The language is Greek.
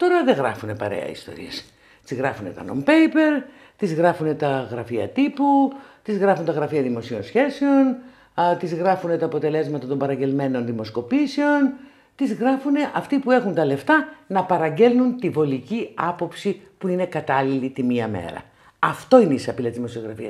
Τώρα δεν γράφουν παρέα ιστορίες. Τις γράφουν τα non-paper, τις γράφουν τα γραφεία τύπου, τις γράφουν τα γραφεία δημοσίων σχέσεων, τι τις γράφουν τα αποτελέσματα των παραγγελμένων δημοσκοπήσεων, τις γράφουν αυτοί που έχουν τα λεφτά να παραγγέλνουν τη βολική άποψη που είναι κατάλληλη τη μία μέρα. Αυτό είναι η σαπίλα της δημοσιογραφίας.